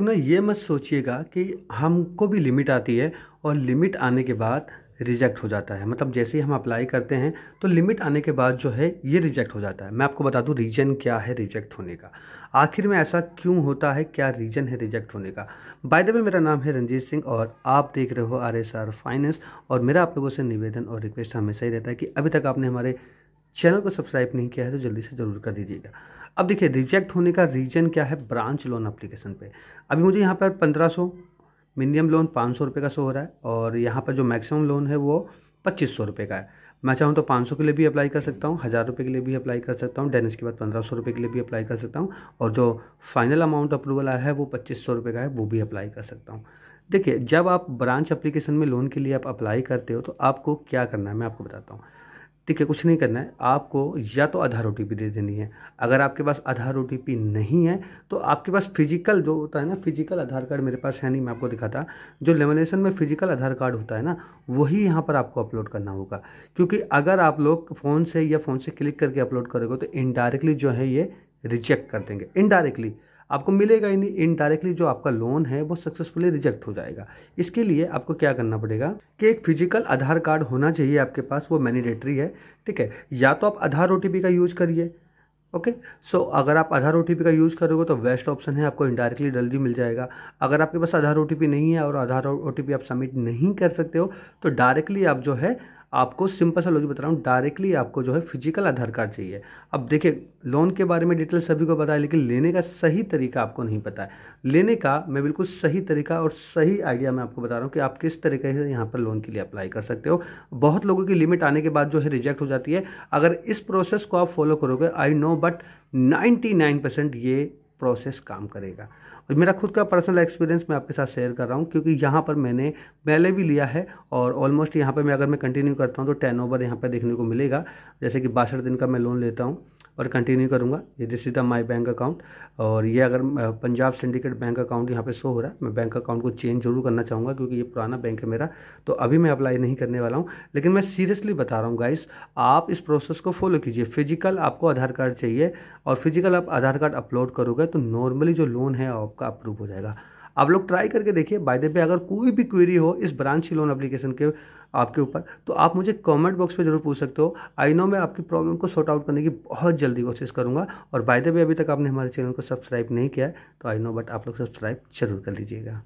ना ये मत सोचिएगा कि हमको भी लिमिट आती है और लिमिट आने के बाद रिजेक्ट हो जाता है मतलब जैसे ही हम अप्लाई करते हैं तो लिमिट आने के बाद जो है ये रिजेक्ट हो जाता है मैं आपको बता दूं रीज़न क्या है रिजेक्ट होने का आखिर में ऐसा क्यों होता है क्या रीज़न है रिजेक्ट होने का बाय द वे मेरा नाम है रंजीत सिंह और आप देख रहे हो आर एस आर फाइनेंस और मेरा आप लोगों से निवेदन और रिक्वेस्ट हमेशा ही रहता है कि अभी तक आपने हमारे चैनल को सब्सक्राइब नहीं किया है तो जल्दी से ज़रूर कर दीजिएगा अब देखिए रिजेक्ट होने का रीज़न क्या है ब्रांच लोन अप्लीकेशन पे अभी मुझे यहाँ पर पंद्रह सौ मिनिमम लोन पाँच सौ का शो हो रहा है और यहाँ पर जो मैक्सिमम लोन है वो पच्चीस सौ का है मैं चाहूँ तो पाँच सौ के लिए भी अप्लाई कर सकता हूँ हज़ार रुपये के लिए भी अप्लाई कर सकता हूँ डेनिस के बाद पंद्रह सौ के लिए भी अप्लाई कर सकता हूँ और जो फाइनल अमाउंट अप्रूवल आया है वो पच्चीस सौ रुपये का है वो भी अप्लाई कर सकता हूँ देखिए जब आप ब्रांच अप्लीकेशन में लोन के लिए आप अप्लाई करते हो तो आपको क्या करना है मैं आपको बताता हूँ ठीक है कुछ नहीं करना है आपको या तो आधार ओ दे देनी है अगर आपके पास आधार ओ नहीं है तो आपके पास फिजिकल जो होता है ना फिजिकल आधार कार्ड मेरे पास है नहीं मैं आपको दिखाता जो लेमिनेशन में फिजिकल आधार कार्ड होता है ना वही यहाँ पर आपको अपलोड करना होगा क्योंकि अगर आप लोग फ़ोन से या फ़ोन से क्लिक करके अपलोड करोगे तो इनडायरेक्टली जो है ये रिजेक्ट कर देंगे इनडायरेक्टली आपको मिलेगा ही नहीं इनडायरेक्टली जो आपका लोन है वो सक्सेसफुली रिजेक्ट हो जाएगा इसके लिए आपको क्या करना पड़ेगा कि एक फिजिकल आधार कार्ड होना चाहिए आपके पास वो मैनीडेटरी है ठीक है या तो आप आधार ओ का यूज़ करिए ओके okay? सो so, अगर आप आधार ओ का यूज़ करोगे तो बेस्ट ऑप्शन है आपको इनडायरेक्टली जल्दी मिल जाएगा अगर आपके पास आधार ओ नहीं है और आधार ओ आप सबमिट नहीं कर सकते हो तो डायरेक्टली आप जो है आपको सिंपल सा लॉजिक बता रहा हूँ डायरेक्टली आपको जो है फिजिकल आधार कार्ड चाहिए अब देखिए लोन के बारे में डिटेल सभी को पता है लेकिन लेने का सही तरीका आपको नहीं पता है लेने का मैं बिल्कुल सही तरीका और सही आइडिया मैं आपको बता रहा हूँ कि आप किस तरीके से यहाँ पर लोन के लिए अप्लाई कर सकते हो बहुत लोगों की लिमिट आने के बाद जो है रिजेक्ट हो जाती है अगर इस प्रोसेस को आप फॉलो करोगे I know but ninety nine percent ये प्रोसेस काम करेगा और मेरा खुद का पर्सनल एक्सपीरियंस मैं आपके साथ शेयर कर रहा हूँ क्योंकि यहाँ पर मैंने पहले भी लिया है और ऑलमोस्ट यहाँ पर मैं अगर मैं कंटिन्यू करता हूँ तो टर्न ओवर यहाँ पर देखने को मिलेगा जैसे कि बासठ दिन का मैं लोन लेता हूँ और कंटिन्यू करूँगा ये this is the my bank account और ये अगर पंजाब सिंडिकेट बैंक अकाउंट यहाँ पे शो हो रहा है मैं बैंक अकाउंट को चेंज जरूर करना चाहूँगा क्योंकि ये पुराना बैंक है मेरा तो अभी मैं अप्लाई नहीं करने वाला हूँ लेकिन मैं सीरियसली बता रहा हूँ गाइस आप इस प्रोसेस को फॉलो कीजिए फिजिकल आपको आधार कार्ड चाहिए और फिजिकल आप आधार कार्ड अपलोड करोगे तो नॉर्मली जो लोन है आपका अप्रूव हो जाएगा आप लोग ट्राई करके देखिए बाय द वे अगर कोई भी क्वेरी हो इस ब्रांच लोन एप्लीकेशन के आपके ऊपर तो आप मुझे कमेंट बॉक्स में जरूर पूछ सकते हो आई नो मैं आपकी प्रॉब्लम को सॉर्ट आउट करने की बहुत जल्दी कोशिश करूँगा और बाय द वे अभी तक आपने हमारे चैनल को सब्सक्राइब नहीं किया है तो आई नो बट आप लोग सब्सक्राइब जरूर कर लीजिएगा